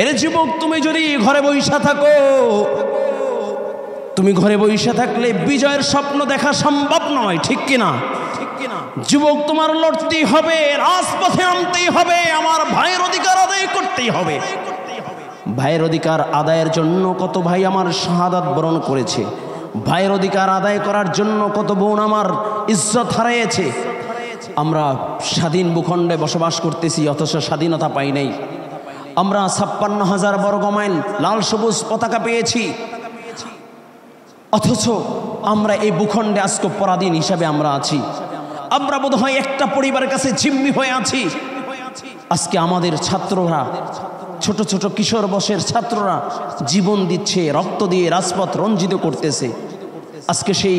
এর যুবক তুমি যদি ঘরে বৈশা থাকো তুমি ঘরে বৈশা থাকলে বিজয়ের স্বপ্ন দেখা সম্ভব নয় ঠিক কিনা ঠিক কিনা যুবক তোমার লড়তেই হবে রাজপথে আনতেই হবে আমার ভাইয়ের অধিকার আদায় করতেই হবে ভাইয়ের অধিকার আদায়ের জন্য কত ভাই আমার শাহাদাত বরণ করেছে ভাইয়ের অধিকার আদায় করার জন্য কত বোন আমার ইজ্জত হারিয়েছে আমরা স্বাধীন ভূখণ্ডে বসবাস করতেছি অথচ স্বাধীনতা পাই নাই আমরা ছাপ্পান্ন হাজার বর্গ মাইল লাল সবুজ পতাকা পেয়েছি অথচ আমরা এই ভূখণ্ডে আজকে পরাধীন হিসাবে আমরা আছি আমরা বোধ হয় একটা পরিবারের কাছে জিম্মি হয়ে আছি আজকে আমাদের ছাত্ররা ছোট ছোট কিশোর বসের ছাত্ররা জীবন দিচ্ছে রক্ত দিয়ে রাজপথ রঞ্জিত করতেছে আজকে সেই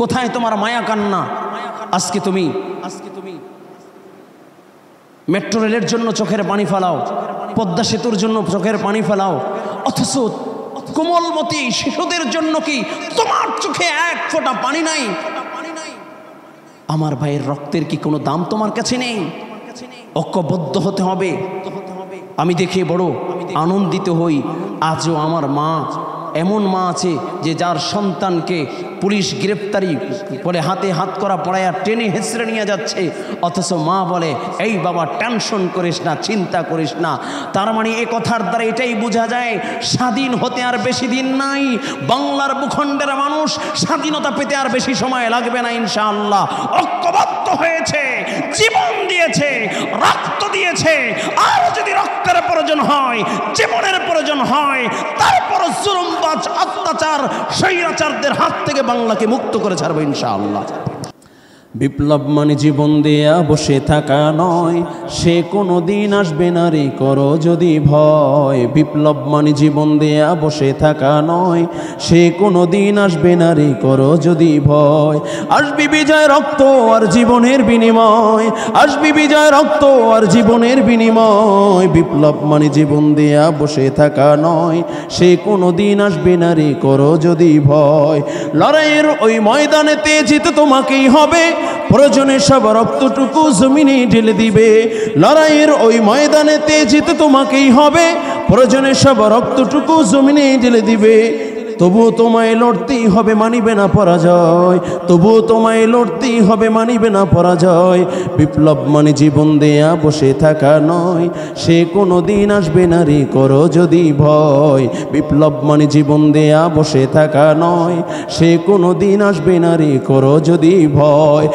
কোথায় তোমার মায়া কান্না আজকে তুমি আজকে তুমি মেট্রো রেলের জন্য চোখের পানি ফালাও পদ্মা সেতুর জন্য চোখের পানি ফেলাও অথচ কোমলমতি শিশুদের জন্য কি তোমার চোখে এক ফোঁটা পানি নাই আমার ভাইয়ের রক্তের কি কোনো দাম তোমার কাছে নেই ঐক্যবদ্ধ হতে হবে আমি দেখে বড় আনন্দিত হই আজও আমার মা এমন মা আছে যে যার সন্তানকে পুলিশ গ্রেপ্তারি বলে হাতে হাত করা পড়ায়া টেনে হেঁচড়ে নিয়ে যাচ্ছে অথচ মা বলে এই বাবা টেনশন করিস না চিন্তা করিস না তার মানে এ কথার দ্বারা এটাই বোঝা যায় স্বাধীন হতে আর বেশি দিন নাই বাংলার ভূখণ্ডের মানুষ স্বাধীনতা পেতে আর বেশি সময় লাগবে না ইনশাআল্লাহ ঐক্যবদ্ধ হয়েছে জীবন দিয়েছে রক্ত দিয়েছে আর যদি রক্তের প্রয়োজন হয় জীবনের প্রয়োজন হয় তা অত্যাচার আচারদের হাত থেকে বাংলাকে মুক্ত করে ছাড়বো ইনশাআল্লাহ বিপ্লব মানে জীবন দেয়া বসে থাকা নয় সে কোনো দিন আসবে না রে করো যদি ভয় বিপ্লব মানে জীবন দেয়া বসে থাকা নয় সে কোনো দিন আসবে না রে করো যদি ভয় আসবি বিজয় রক্ত আর জীবনের বিনিময় আসবি বিজয় রক্ত আর জীবনের বিনিময় বিপ্লব মানে জীবন দেয়া বসে থাকা নয় সে কোনো দিন আসবে না রে করো যদি ভয় লড়াইয়ের ওই ময়দানেতে তেজিত তোমাকেই হবে প্রয়োজনে সব রক্তটুকু জমিনে ঢেলে দিবে লড়াইয়ের ওই ময়দানেতে যেতে তোমাকেই হবে প্রয়োজনে সব রক্তটুকু জমিনে ঢেলে দিবে তবু তোমায় লড়তেই হবে মানিবে না পরাজয় তবু তোমায় লড়তেই হবে মানিবে না পরাজয় বিপ্লব মানে জীবন দেয়া বসে থাকা নয় সে কোনো দিন আসবে না রে করো যদি ভয় বিপ্লব মানে জীবন দেয়া বসে থাকা নয় সে কোনো দিন আসবে না রে করো যদি ভয়